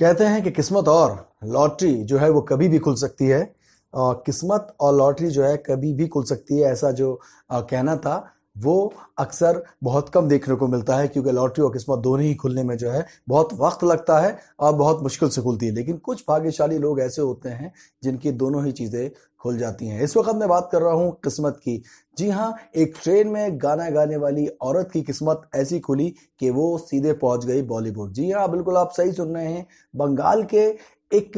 कहते हैं कि किस्मत और लॉटरी जो है वो कभी भी खुल सकती है और किस्मत और लॉटरी जो है कभी भी खुल सकती है ऐसा जो कहना था वो अक्सर बहुत कम देखने को मिलता है क्योंकि लॉटरी और किस्मत दोनों ही खुलने में जो है बहुत वक्त लगता है और बहुत मुश्किल से खुलती है लेकिन कुछ भाग्यशाली लोग ऐसे होते हैं जिनकी दोनों ही चीज़ें खुल जाती हैं इस वक्त मैं बात कर रहा हूँ किस्मत की जी हाँ एक ट्रेन में गाना गाने वाली औरत की किस्मत ऐसी खुली कि वो सीधे पहुँच गई बॉलीवुड जी हाँ बिल्कुल आप सही सुन रहे हैं बंगाल के एक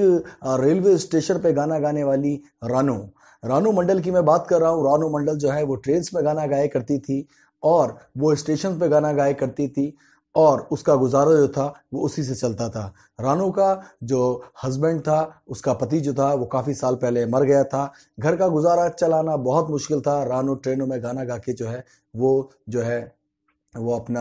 रेलवे स्टेशन पे गाना गाने वाली रानू रानू मंडल की मैं बात कर रहा हूँ रानू मंडल जो है वो ट्रेन्स में गाना गाया करती थी और वो स्टेशन पे गाना गाया करती थी और उसका गुजारा जो था वो उसी से चलता था रानू का जो हस्बैंड था उसका पति जो था वो काफ़ी साल पहले मर गया था घर का गुजारा चलाना बहुत मुश्किल था रानू ट्रेनों में गाना गा के जो है वो जो है वो अपना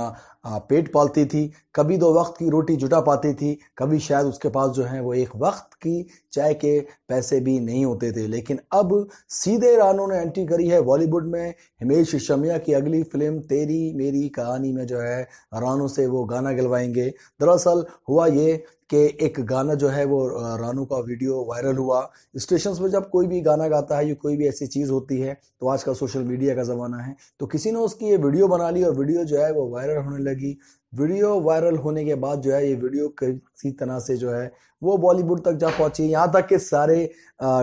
पेट पालती थी कभी दो वक्त की रोटी जुटा पाती थी कभी शायद उसके पास जो है वो एक वक्त की चाय के पैसे भी नहीं होते थे लेकिन अब सीधे रानों ने एंट्री करी है बॉलीवुड में हिमेश शमिया की अगली फिल्म तेरी मेरी कहानी में जो है रानों से वो गाना गलवाएंगे दरअसल हुआ ये कि एक गाना जो है वो रानू का वीडियो वायरल हुआ स्टेशन पर जब कोई भी गाना गाता है या कोई भी ऐसी चीज़ होती है तो आज का सोशल मीडिया का ज़माना है तो किसी ने उसकी ये वीडियो बना ली और वीडियो जो है वो वायरल होने लगी वीडियो वायरल होने के बाद जो है ये वीडियो किसी तरह से जो है वो बॉलीवुड तक जा पहुंची यहाँ तक कि सारे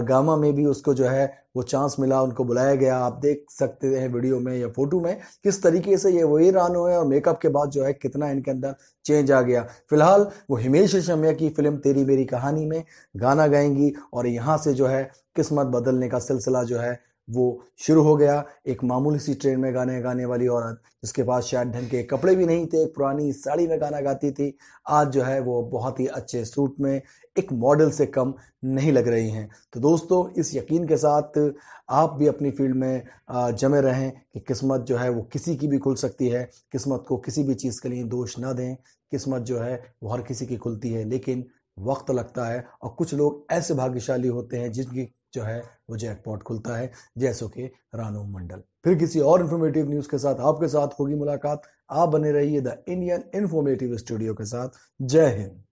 गामा में भी उसको जो है वो चांस मिला उनको बुलाया गया आप देख सकते हैं वीडियो में या फोटो में किस तरीके से ये वही रान हुए और मेकअप के बाद जो है कितना इनके अंदर चेंज आ गया फिलहाल वो हिमेश रेशमिया की फिल्म तेरी मेरी कहानी में गाना गाएंगी और यहाँ से जो है किस्मत बदलने का सिलसिला जो है वो शुरू हो गया एक मामूली सी ट्रेन में गाने गाने वाली औरत जिसके पास शायद ढंग के कपड़े भी नहीं थे एक पुरानी साड़ी में गाना गाती थी आज जो है वो बहुत ही अच्छे सूट में एक मॉडल से कम नहीं लग रही हैं तो दोस्तों इस यकीन के साथ आप भी अपनी फील्ड में जमे रहें कि किस्मत जो है वो किसी की भी खुल सकती है किस्मत को किसी भी चीज़ के लिए दोष ना दें किस्मत जो है वो हर किसी की खुलती है लेकिन वक्त लगता है और कुछ लोग ऐसे भाग्यशाली होते हैं जिनकी जो है वो जैकपॉट खुलता है जैसो के रानू मंडल फिर किसी और इन्फॉर्मेटिव न्यूज़ के साथ आपके साथ होगी मुलाकात आप बने रहिए द इंडियन इन्फॉर्मेटिव स्टूडियो के साथ जय हिंद